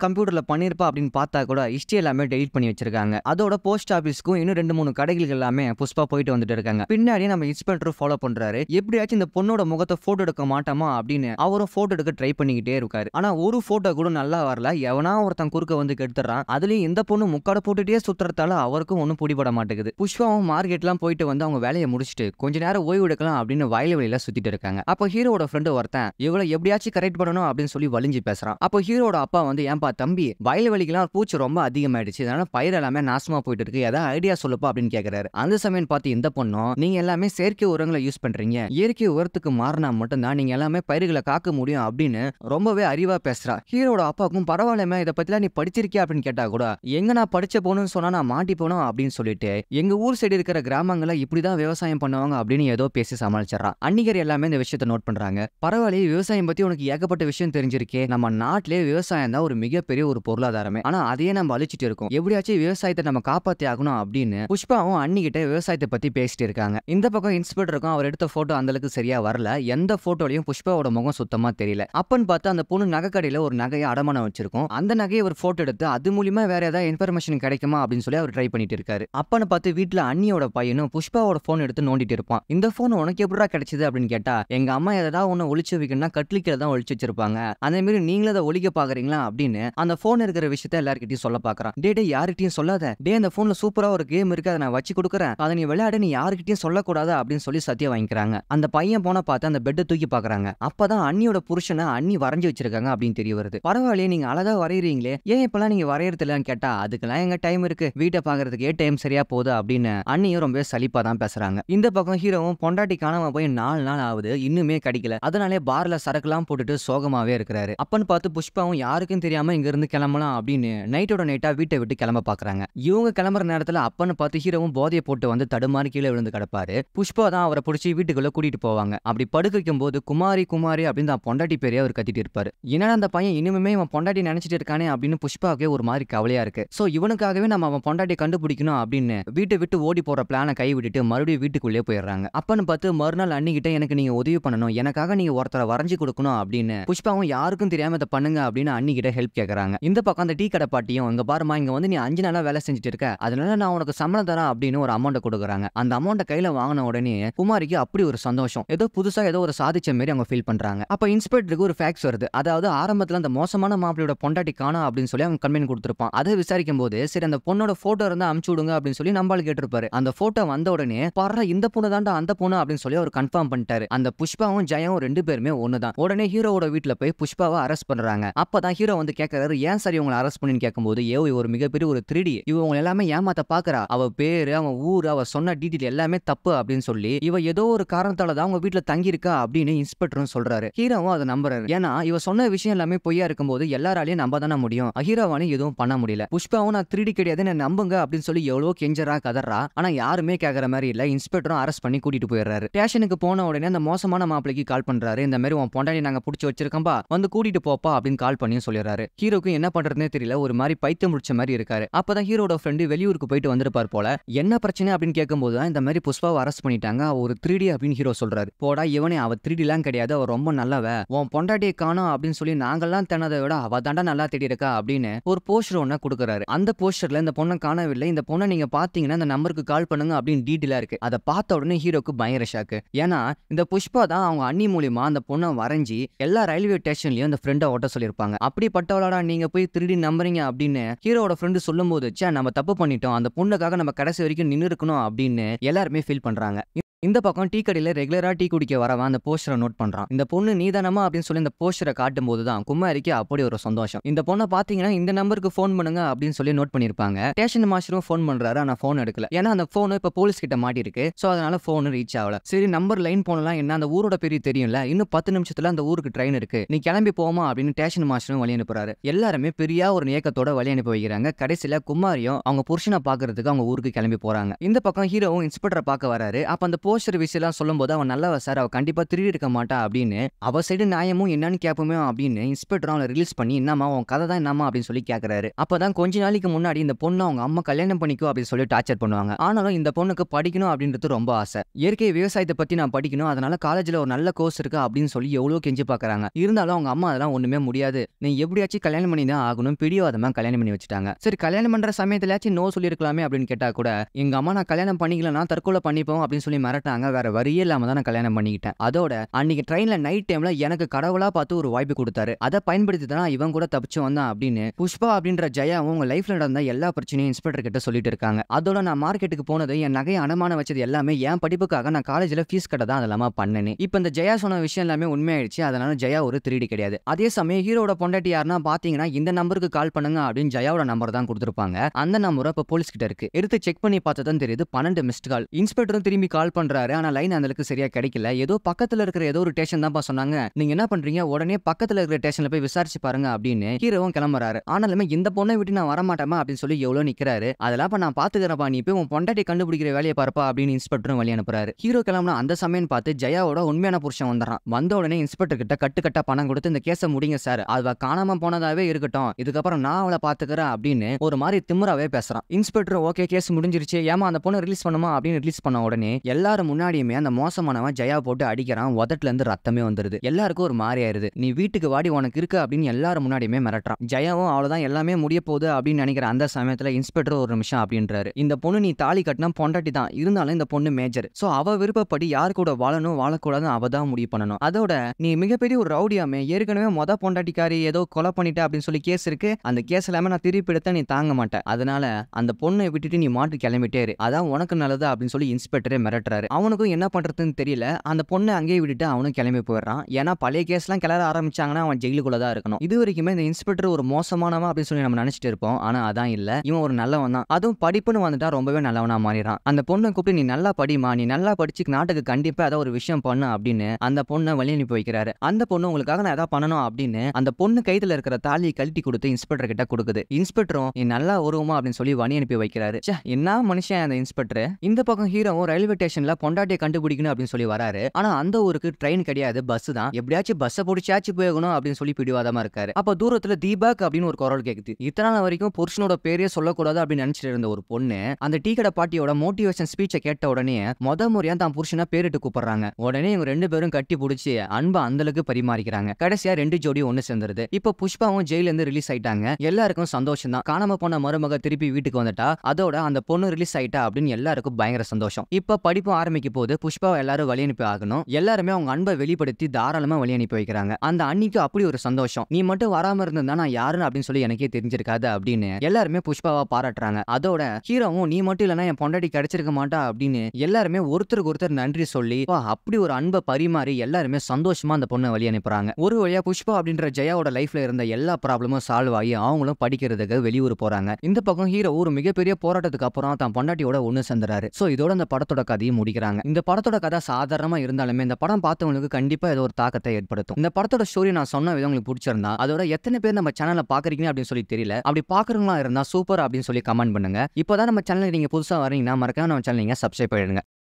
பண்ணிருப்பா அப்படின்னு பார்த்தா கூட ஹிஸ்ட்ரி எல்லாமே டெலிட் பண்ணி வச்சிருக்காங்க அதோட போஸ்ட் ஆஃபீஸ்க்கும் இன்னும் ரெண்டு மூணு கடைகள் எல்லாமே புஷ்பா போயிட்டு வந்துட்டு இருக்காங்க பின்னாடியே நம்ம இன்ஸ்பெக்டர் ஃபாலோ பண்றாரு எப்படியாச்சும் இந்த பொண்ணோட முகத்தை ஃபோட்டோ எடுக்க மாட்டோமா அப்படின்னு அவரும் ஃபோட்டோ எடுக்க ட்ரை பண்ணிக்கிட்டே இருக்காரு ஆனா ஒரு ஃபோட்டோ கூட நல்லா வரல எவனா ஒருத்தன் குறுக்க வந்து கெடுத்துறான் அதுலயும் இந்த பொண்ணு முக்காட போட்டுட்டே சுத்துறதால அவருக்கும் ஒண்ணும் பிடிபட மாட்டேங்குது புஷ்பாவும் மார்க்கெட்லாம் போயிட்டு வந்து அவங்க வேலையை முடிச்சுட்டு கொஞ்ச நேரம் ஓய்வு எடுக்கலாம் அப்படின்னு வயல் வழியில சுத்திட்டு இருக்காங்க அப்ப ஹீரோட ஃப்ரெண்ட் ஒருத்தன் இவளை எப்படியாச்சும் கரெக்ட் பண்ணணும் அப்படின்னு சொல்லி வலிஞ்சு பேசுறான் அப்போ ஹீரோட அப்பா வந்து ஏன்பா தம்பி வயல்வெளிக்கெல்லாம் பூச்சி ரொம்ப அதிகமாயிடுச்சு அதனால பயிர் எல்லாமே நாசமா போயிட்டு இருக்கு ஏதாவது ஐடியா சொல்லுப்பா அப்படின்னு கேக்குறாரு அந்த சமயம் பார்த்து இந்த பொண்ணும் நீங்க எல்லாமே செயற்கை உரங்களை யூஸ் பண்றீங்க இயற்கை உரத்துக்கு மாறினா மட்டும்தான் நீங்க எல்லாமே பயிர்களை காக்க முடியும் அப்படின்னு ரொம்பவே அறிவா பேசுறா ஹீரோட அப்பாவுக்கும் பரவாயில்லமே இதை பத்திலாம் நீ படிச்சிருக்கியா அப்படின்னு கேட்டா கூட எங்க நான் படிச்ச போகணும்னு சொன்னா நான் மாட்டி போனோம் அப்படின்னு சொல்லிட்டு எங்க ஊர் சைடு இருக்கிற கிராமங்களை இப்படிதான் விவசாயம் பண்ணுவாங்க அப்படின்னு ஏதோ பேசி சமாளிச்சிடறான் அன்னிகர் எல்லாமே இந்த விஷயத்த நோட் பண்றாங்க பரவாயில்லையே விவசாயம் பற்றி உனக்கு ஏகப்பட்ட விஷயம் தெரிஞ்சிருக்கே நம்ம நாட்டிலே விவசாயம் தான் ஒரு மிகப்பெரிய ஒரு பொருளாதாரமே ஆனால் அதையே நம்ம அழிச்சிட்டு இருக்கோம் எப்படியாச்சும் விவசாயத்தை நம்ம காப்பாத்தி ஆகணும் அப்படின்னு புஷ்பாவும் அன்னிக்கிட்ட விவசாயத்தை பற்றி பேசிட்டு இருக்காங்க இந்த பக்கம் இன்ஸ்பெக்டருக்கும் அவர் எடுத்த ஃபோட்டோ அளவுக்கு சரியா வரல எந்த ஃபோட்டோலையும் புஷ்பாவோட முகம் சுத்தமாக தெரியல அப்பன்னு பார்த்து அந்த பொண்ணு நகைக்கடையில் ஒரு நகையை அடமானம் வச்சிருக்கோம் அந்த நகையை ஒரு ஃபோட்டோ எடுத்து அது மூலியமா வேற ஏதாவது இன்ஃபர்மேஷன் கிடைக்குமா அப்படின்னு சொல்லி அவர் ட்ரை பண்ணிட்டு இருக்காரு அப்பன்னு பார்த்து வீட்டில் அண்ணியோட பையனும் புஷ்பாவோட ஃபோன் எடுத்து நோண்டிட்டு இருப்பான் இந்த ஃபோன் உனக்கு எப்படா கிடைச்சது அப்படின்னு கேட்டா எங்க அம்மா ஏதாவது ஒன்று ஒழிச்சு வைக்கணும்னா கட்லிக்கில் தான் ஒழிச்சு வச்சிருப்பாங்க அதே மாதிரி நீங்களும் அதை ஒழிக்க பாக்குறீங்களா அப்படின்னு அந்த போன் இருக்கிற விஷயத்த எல்லாருக்கிட்டையும் சொல்ல பாக்குறான் டே டே யார்கிட்டயும் சொல்லாத டே அந்த போன்ல சூப்பரா ஒரு கேம் இருக்கு அதை நான் வச்சு கொடுக்குறேன் அதை நீ விளையாட நீ யாருக்கிட்டயும் சொல்லக்கூடாது அப்படின்னு சொல்லி சத்தியம் வாங்கிக்கிறாங்க அந்த பையன் போன பார்த்து அந்த பெட்டை தூக்கி பாக்குறாங்க அப்பதான் அண்ணியோட புருஷனை அண்ணி வரைஞ்சு வச்சிருக்காங்க அப்படின்னு தெரிய வருது பரவாயில்லையே நீங்க அழகா வரைகிறீங்களே ஏன் இப்பெல்லாம் நீங்க வரையறதில்லன்னு கேட்டா அதுக்கெல்லாம் எங்க டைம் இருக்கு வீட்டை பாக்குறதுக்கே டைம் சரியா போகுது அப்படின்னு அண்ணியும் ரொம்ப சலிப்பா தான் பேசுறாங்க இந்த பக்கம் ஹீரோவும் பொண்டாட்டி காணாம போய் நாலு நாள் ஆகுது இன்னுமே கிடைக்கல அதனாலே சரக்கு சரக்குலாம் போட்டுட்டு சோகமாவே இருக்கிறாரு அப்பன்னு பார்த்து புஷ்பாவும் யாருக்கும் தெரியாம இங்க இருந்து கிளம்பலாம் அப்படின்னு நைட்டோட நைட்டா வீட்டை விட்டு கிளம்ப பாக்குறாங்க இவங்க கிளம்புற நேரத்தில் அப்பன்னு பார்த்து ஹீரோவும் போதையை போட்டு வந்து தடுமாறி கீழே விழுந்து கிடப்பாரு புஷ்பா தான் அவரை பிடிச்சி வீட்டுக்குள்ள கூட்டிட்டு போவாங்க அப்படி படுக்க போது குமாரி குமாரி அப்படின்னு தான் பொண்டாட்டி பேரே அவர் கத்திட்டு இருப்பாரு என்னடா அந்த பையன் இனிமே அவன் பொண்டாட்டி நினைச்சிட்டு இருக்கானே அப்படின்னு புஷ்பாவுக்கே ஒரு மாதிரி கவலையா இருக்கு சோ இவனுக்காகவே நம்ம அவன் பொண்டாட்டி கண்டுபிடிக்கணும் அப்படின்னு வீட்டை விட்டு ஓடி போற பிளான கை விட்டுட்டு மறுபடியும் வீட்டுக்குள்ளே போயிடுறாங்க அப்பன்னு பார்த்து மறுநாள் அன்னிக்கிட்ட எனக்கு நீங்க உதவி பண்ணணும் எனக்காக நீ நீங்க ஒருத்தரை வரைஞ்சி கொடுக்கணும் அப்படின்னு புஷ்பாவும் யாருக்கும் தெரியாம இதை பண்ணுங்க அப்படின்னு அன்னிக்கிட்ட ஹெல்ப் கேக்குறாங்க இந்த பக்கம் அந்த டீ கடை பாட்டியும் இங்க பாருமா இங்க வந்து நீ அஞ்சு நாளா வேலை செஞ்சுட்டு இருக்க அதனால நான் உனக்கு சம்பளம் தரேன் அப்படின்னு ஒரு அமௌண்ட் கொடுக்குறாங்க அந்த அமௌண்ட் கையில வாங்கின உடனே குமாரிக்கு அப்படி ஒரு சந்தோஷம் ஏதோ புதுசா ஏதோ ஒரு சாதிச்ச மாரி அவங்க ஃபீல் பண்றாங்க அப்ப இன்ஸ்பெக்டருக்கு ஒரு ஃபேக்ஸ் வருது அதாவது ஆரம்பத்தில் அந்த மோசமான மாப்பிளையோட பொண்டாட்டி காணா அப்படின்னு சொல்லி அவங்க கம்ப்ளைண்ட் கொடுத்துருப்பான் அதை விசாரிக்கும் போது சரி அந்த பொண்ணோட போட்டோ இருந்தா அமுச்சு விடுங்க அப்படின்னு சொல்லி நம்மளால் கேட்டிருப்பாரு அந்த போட்டோ வந்த உடனே பாரு இந்த பொண்ணு தாண்டா அந்த பொண்ணு அப்படின்னு சொல்லி அவர் கன்ஃபார்ம் பண்ணிட்டாரு அந்த புஷ்பாவும் ஜெயம் ரெண்டு ரெண்டு பேருமே ஒண்ணுதான் உடனே ஹீரோவோட வீட்டுல போய் புஷ்பாவை அரெஸ்ட் பண்றாங்க அப்பதான் ஹீரோ வந்து கேட்கறாரு ஏன் சார் இவங்களை அரெஸ்ட் பண்ணின்னு கேட்கும்போது ஏ ஒரு மிகப்பெரிய ஒரு திருடி இவங்க எல்லாமே ஏமாத்த பாக்குறா அவ பேரு அவன் ஊர் அவ சொன்ன டீட்டெயில் எல்லாமே தப்பு அப்படின்னு சொல்லி இவ ஏதோ ஒரு காரணத்தால தான் அவங்க வீட்டுல தங்கியிருக்கா அப்படின்னு இன்ஸ்பெக்டரும் சொல்றாரு ஹீரோவும் அதை நம்புறாரு ஏன்னா இவ சொன்ன விஷயம் எல்லாமே பொய்யா இருக்கும்போது எல்லாராலையும் நம்ப தானே முடியும் ஹீரோவானே எதுவும் பண்ண முடியல புஷ்பாவும் நான் திருடி கிடையாது என்ன நம்புங்க அப்படின்னு சொல்லி எவ்வளவோ கெஞ்சரா கதறா ஆனா யாருமே கேக்குற மாதிரி இல்ல இன்ஸ்பெக்டரும் அரெஸ்ட் பண்ணி கூட்டிட்டு போயிடுறாரு ஸ்டேஷனுக்கு போன உடனே அந்த மோசமான மாப்பிளைக்கு கால் பண்றாரு பண்றாரு இந்த மாதிரி உன் பொண்டாடி நாங்க பிடிச்சி வச்சிருக்கோம்பா வந்து கூட்டிட்டு போப்பா அப்படின்னு கால் பண்ணியும் சொல்லிடுறாரு ஹீரோக்கு என்ன பண்றதுனே தெரியல ஒரு மாதிரி பைத்தியம் முடிச்ச மாதிரி இருக்காரு அப்பதான் ஹீரோட ஃப்ரெண்டு வெளியூருக்கு போயிட்டு வந்திருப்பார் போல என்ன பிரச்சனை அப்படின்னு கேட்கும் தான் இந்த மாதிரி புஷ்பாவை அரெஸ்ட் பண்ணிட்டாங்க அவ ஒரு டி அப்படின்னு ஹீரோ சொல்றாரு போடா இவனே அவ எல்லாம் கிடையாது அவர் ரொம்ப நல்லவ உன் பொண்டாட்டியை காணும் அப்படின்னு சொல்லி நாங்கெல்லாம் தினதை விட அவ தாண்டா நல்லா தேடி இருக்கா அப்படின்னு ஒரு போஸ்டர் ஒன்னு கொடுக்குறாரு அந்த போஸ்டர்ல இந்த பொண்ணை காணவில்லை இந்த பொண்ணை நீங்க பாத்தீங்கன்னா இந்த நம்பருக்கு கால் பண்ணுங்க அப்படின்னு டீட்டெயிலா இருக்கு அதை பார்த்த உடனே ஹீரோக்கு பயங்கர ஷாக்கு ஏன்னா இந்த புஷ்பா தான் அவங்க அண்ணி மூலியமா தெரியுமா அந்த பொண்ணை வரைஞ்சி எல்லா ரயில்வே ஸ்டேஷன்லயும் அந்த ஃப்ரெண்டை ஓட்ட சொல்லியிருப்பாங்க அப்படிப்பட்டவளாடா நீங்க போய் திருடி நம்புறீங்க அப்படின்னு ஹீரோட ஃப்ரெண்டு சொல்லும் போது நம்ம தப்பு பண்ணிட்டோம் அந்த பொண்ணுக்காக நம்ம கடைசி வரைக்கும் நின்று இருக்கணும் அப்படின்னு எல்லாருமே ஃபீல் பண்றாங்க இந்த பக்கம் டீ கடையில் ரெகுலராக டீ குடிக்க வரவன் அந்த போஸ்டரை நோட் பண்ணுறான் இந்த பொண்ணு நீதானமா அப்படின்னு சொல்லி இந்த போஸ்டரை காட்டும் போது தான் குமாரிக்கு அப்படி ஒரு சந்தோஷம் இந்த பொண்ணை பார்த்தீங்கன்னா இந்த நம்பருக்கு ஃபோன் பண்ணுங்க அப்படின்னு சொல்லி நோட் பண்ணியிருப்பாங்க ஸ்டேஷன் மாஸ்டரும் ஃபோன் பண்ணுறாரு ஆனால் ஃபோன் எடுக்கல ஏன்னா அந்த ஃபோனு இப்போ போலீஸ் கிட்ட மாட்டிருக்கு ஸோ அதனால ஃபோனு ரீச் ஆகல சரி நம்பர் லைன் போனலாம் என்ன அந்த ஊரோட பெரிய தெரியும்ல இன்னும் பத்து நிமிஷத்தில் அந்த ஊருக்கு ட்ரெயின் இருக்கு நீ கிளம்பி போமா அப்படின்னு ஸ்டேஷன் மாஸ்டரும் வழி அனுப்புறாரு எல்லாருமே பெரிய ஒரு இயக்கத்தோட வழி அனுப்பி வைக்கிறாங்க கடைசியில் குமாரியும் அவங்க புருஷனை பார்க்கறதுக்கு அவங்க ஊருக்கு கிளம்பி போறாங்க இந்த பக்கம் ஹீரோவும் இன்ஸ்பெக்டரை பார்க்க வராரு அப்போ அந்த போஸ்டர் விஷயம்லாம் சொல்லும்போது அவன் நல்லவ சார் அவள் கண்டிப்பாக திருடி இருக்க மாட்டா அப்படின்னு அவ சைடு நியாயமும் என்னன்னு கேட்போமே அப்படின்னு இன்ஸ்பெக்டர் அவனை ரிலீஸ் பண்ணி என்னமா அவன் கதை தான் என்னம்மா அப்படின்னு சொல்லி கேட்கறாரு அப்பதான் கொஞ்ச நாளைக்கு முன்னாடி இந்த பொண்ணு அவங்க அம்மா கல்யாணம் பண்ணிக்கோ அப்படின்னு சொல்லி டார்ச்சர் பண்ணுவாங்க ஆனாலும் இந்த பொண்ணுக்கு படிக்கணும் அப்படின்றது ரொம்ப ஆசை இயற்கை விவசாயத்தை பத்தி நான் படிக்கணும் அதனால காலேஜ்ல ஒரு நல்ல கோர்ஸ் இருக்கு அப்படின்னு சொல்லி எவ்வளவு கெஞ்சி பாக்குறாங்க இருந்தாலும் அவங்க அம்மா அதெல்லாம் ஒண்ணுமே முடியாது நீ எப்படியாச்சும் கல்யாணம் பண்ணி தான் ஆகணும் பிடிவாதமாக கல்யாணம் பண்ணி வச்சுட்டாங்க சரி கல்யாணம் பண்ணுற சமயத்துலயாச்சும் நோ இருக்கலாமே அப்படின்னு கேட்டா கூட எங்க அம்மா நான் கல்யாணம் பண்ணிக்கலாம் தற்கொலை பண்ணிப்போம் அப்படின்னு சொல்லி மிரட்ட மாட்டாங்க வேற வரியே இல்லாம தான் நான் கல்யாணம் பண்ணிக்கிட்டேன் அதோட அன்னைக்கு ட்ரெயின்ல நைட் டைம்ல எனக்கு கடவுளா பார்த்து ஒரு வாய்ப்பு கொடுத்தாரு அதை பயன்படுத்தி தான் இவன் கூட தப்பிச்சு வந்தான் அப்படின்னு புஷ்பா அப்படின்ற ஜெயா உங்க லைஃப்ல நடந்த எல்லா பிரச்சனையும் இன்ஸ்பெக்டர் கிட்ட சொல்லிட்டு இருக்காங்க அதோட நான் மார்க்கெட்டுக்கு போனது என் நகையை அனுமானம் வச்சது எல்லாமே என் படிப்புக்காக நான் காலேஜில் ஃபீஸ் கட்ட தான் அதெல்லாம் பண்ணேன் இப்போ இந்த ஜெயா சொன்ன விஷயம் எல்லாமே உண்மையாயிடுச்சு அதனால ஜெயா ஒரு திருடி கிடையாது அதே சமயம் ஹீரோட பொண்டாட்டி யாருன்னா பாத்தீங்கன்னா இந்த நம்பருக்கு கால் பண்ணுங்க அப்படின்னு ஜெயாவோட நம்பர் தான் கொடுத்துருப்பாங்க அந்த நம்பரை இப்போ போலீஸ் கிட்ட இருக்கு எடுத்து செக் பண்ணி பார்த்ததான் தெரியுது பன்னெண்டு மிஸ்ட் கால் இன்ஸ்பெக்டரும் திரும்பி கால் பண்ற சொல்றாரு ஆனா லைன் அளவுக்கு சரியா கிடைக்கல ஏதோ பக்கத்துல இருக்கிற ஏதோ ஒரு ஸ்டேஷன் தான்ப்பா சொன்னாங்க நீங்க என்ன பண்றீங்க உடனே பக்கத்துல இருக்கிற ஸ்டேஷன்ல போய் விசாரிச்சு பாருங்க அப்படின்னு ஹீரோவும் கிளம்புறாரு ஆனாலுமே இந்த பொண்ணை விட்டு நான் வரமாட்டேமா அப்படின்னு சொல்லி எவ்வளவு நிக்கிறாரு அதெல்லாம் நான் பாத்துக்கிறப்பா நீ போய் உன் பொண்டாட்டி கண்டுபிடிக்கிற வேலையை பார்ப்பா அப்படின்னு இன்ஸ்பெக்டரும் வழி அனுப்புறாரு ஹீரோ கிளம்புனா அந்த சமயம் பார்த்து ஜெயாவோட உண்மையான புருஷன் வந்துடுறான் வந்த உடனே இன்ஸ்பெக்டர் கிட்ட கட்டுக்கட்டா பணம் கொடுத்து இந்த கேஸை முடிங்க சார் அது காணாம போனதாவே இருக்கட்டும் இதுக்கப்புறம் நான் அவளை பாத்துக்கிறேன் அப்படின்னு ஒரு மாதிரி திமுறாவே பேசுறான் இன்ஸ்பெக்டர் ஓகே கேஸ் முடிஞ்சிருச்சு ஏமா அந்த பொண்ணு ரிலீஸ் பண்ணுமா அப்படின்னு ரிலீஸ் பண்ண உடனே எல்லா எல்லாரும் முன்னாடியுமே அந்த மோசமானவன் ஜெயா போட்டு அடிக்கிறான் உதட்டுல இருந்து ரத்தமே வந்துடுது எல்லாருக்கும் ஒரு மாறி ஆயிருது நீ வீட்டுக்கு வாடி உனக்கு இருக்கு அப்படின்னு எல்லாரும் முன்னாடியுமே மிரட்டுறான் ஜெயாவும் அவ்வளவுதான் எல்லாமே முடிய போகுது அப்படின்னு நினைக்கிற அந்த சமயத்தில் இன்ஸ்பெக்டர் ஒரு நிமிஷம் அப்படின்றாரு இந்த பொண்ணு நீ தாலி கட்டினா பொண்டாட்டி தான் இருந்தாலும் இந்த பொண்ணு மேஜர் ஸோ அவ விருப்பப்படி யார் கூட வாழணும் வாழக்கூடாதுன்னு அவதான் தான் முடிவு பண்ணணும் அதோட நீ மிகப்பெரிய ஒரு ரவுடியாமே ஏற்கனவே மொத பொண்டாட்டிக்காரி ஏதோ கொலை பண்ணிட்ட அப்படின்னு சொல்லி கேஸ் இருக்கு அந்த கேஸ் இல்லாம நான் திருப்பி எடுத்த நீ தாங்க மாட்டேன் அதனால அந்த பொண்ணை விட்டுட்டு நீ மாட்டு கிளம்பிட்டே அதான் உனக்கு நல்லது அப்படின்னு சொல்லி இன்ஸ்பெக்டரே மிரட்டுறாரு சொல்லிடுறாரு அவனுக்கும் என்ன பண்றதுன்னு தெரியல அந்த பொண்ணை அங்கேயே விட்டுட்டு அவனும் கிளம்பி போயிடுறான் ஏன்னா பழைய கேஸ்லாம் கிளற ஆரம்பிச்சாங்கன்னா அவன் ஜெயிலுக்குள்ள தான் இருக்கணும் இது வரைக்குமே இந்த இன்ஸ்பெக்டர் ஒரு மோசமானவன் அப்படின்னு சொல்லி நம்ம நினைச்சிட்டு இருப்போம் ஆனா அதான் இல்ல இவன் ஒரு நல்லவன் தான் அதுவும் படிப்புன்னு வந்துட்டா ரொம்பவே நல்லவனா மாறிறான் அந்த பொண்ணை கூப்பிட்டு நீ நல்லா படிமா நீ நல்லா படிச்சு நாட்டுக்கு கண்டிப்பா ஏதாவது ஒரு விஷயம் பண்ணு அப்படின்னு அந்த பொண்ணை வழி அனுப்பி வைக்கிறாரு அந்த பொண்ணு உங்களுக்காக நான் ஏதாவது பண்ணணும் அப்படின்னு அந்த பொண்ணு கைதுல இருக்கிற தாலியை கழட்டி கொடுத்து இன்ஸ்பெக்டர் கிட்ட கொடுக்குது இன்ஸ்பெக்டரும் நீ நல்லா வருவோமா அப்படின்னு சொல்லி வழி அனுப்பி வைக்கிறாரு என்ன மனுஷன் அந்த இன்ஸ்பெக்டர் இந்த பக்கம் ஹீரோவும் ரயில்வே ஸ்டேஷன்ல பொண்டாட்டியை கண்டுபிடிக்கணும் அப்படின்னு சொல்லி வராரு ஆனா அந்த ஊருக்கு ட்ரெயின் கிடையாது பஸ் தான் எப்படியாச்சும் பஸ்ஸை பிடிச்சாச்சு போகணும் அப்படின்னு சொல்லி பிடிவாதமா இருக்காரு அப்ப தூரத்துல தீபக் அப்படின்னு ஒரு குரல் கேக்குது இத்தனை நாள் வரைக்கும் புருஷனோட பேரே சொல்லக்கூடாது அப்படின்னு நினைச்சிட்டு இருந்த ஒரு பொண்ணு அந்த டீ கடை பாட்டியோட மோட்டிவேஷன் ஸ்பீச்சை கேட்ட உடனே முத முறையா தான் புருஷனா பேரிட்டு கூப்பிடுறாங்க உடனே இவங்க ரெண்டு பேரும் கட்டி பிடிச்சி அன்பை அந்தளவுக்கு பரிமாறிக்கிறாங்க கடைசியா ரெண்டு ஜோடியும் ஒன்னு சேர்ந்துருது இப்ப புஷ்பாவும் ஜெயில இருந்து ரிலீஸ் ஆயிட்டாங்க எல்லாருக்கும் சந்தோஷம் தான் காணாம போன மருமக திருப்பி வீட்டுக்கு வந்துட்டா அதோட அந்த பொண்ணு ரிலீஸ் ஆயிட்டா அப்படின்னு எல்லாருக்கும் பயங்கர சந்தோஷம் இப்ப படிப்பும் ஆரம்பிக்க போது புஷ்பாவை எல்லாரும் வழி அனுப்பி ஆகணும் எல்லாருமே அவங்க அன்பை வெளிப்படுத்தி தாராளமா வழி அனுப்பி வைக்கிறாங்க அந்த அன்னைக்கு அப்படி ஒரு சந்தோஷம் நீ மட்டும் வராம இருந்தா நான் யாருன்னு அப்படின்னு சொல்லி எனக்கே தெரிஞ்சிருக்காது அப்படின்னு எல்லாருமே புஷ்பாவா பாராட்டுறாங்க அதோட ஹீரோவும் நீ மட்டும் இல்லைன்னா என் பொண்டாட்டி கிடைச்சிருக்க மாட்டா அப்படின்னு எல்லாருமே ஒருத்தருக்கு ஒருத்தர் நன்றி சொல்லி அப்படி ஒரு அன்பை பரிமாறி எல்லாருமே சந்தோஷமா அந்த பொண்ணை வழி அனுப்புறாங்க ஒரு வழியா புஷ்பா அப்படின்ற ஜெயாவோட லைஃப்ல இருந்த எல்லா ப்ராப்ளமும் சால்வ் ஆகி அவங்களும் படிக்கிறதுக்கு வெளியூர் போறாங்க இந்த பக்கம் ஹீரோ ஒரு மிகப்பெரிய போராட்டத்துக்கு அப்புறம் தான் பொண்டாட்டியோட ஒண்ணு சேர்ந்துறாரு சோ இதோட அந்த படத்தோட கதையும் முடியும் காண்பிக்கிறாங்க இந்த படத்தோட கதை சாதாரணமா இருந்தாலுமே இந்த படம் பார்த்தவங்களுக்கு கண்டிப்பா ஏதோ ஒரு தாக்கத்தை ஏற்படுத்தும் இந்த படத்தோட ஸ்டோரி நான் சொன்ன விதம் உங்களுக்கு பிடிச்சிருந்தா அதோட எத்தனை பேர் நம்ம சேனல பாக்குறீங்க அப்படின்னு சொல்லி தெரியல அப்படி பாக்குறவங்களா இருந்தா சூப்பர் அப்படின்னு சொல்லி கமெண்ட் பண்ணுங்க இப்போதான் நம்ம சேனல் நீங்க புதுசா வரீங்கன்னா மறக்காம நம்ம சேனல் நீங்க சப்ஸ்கிரைப் பண்ணிடுங்க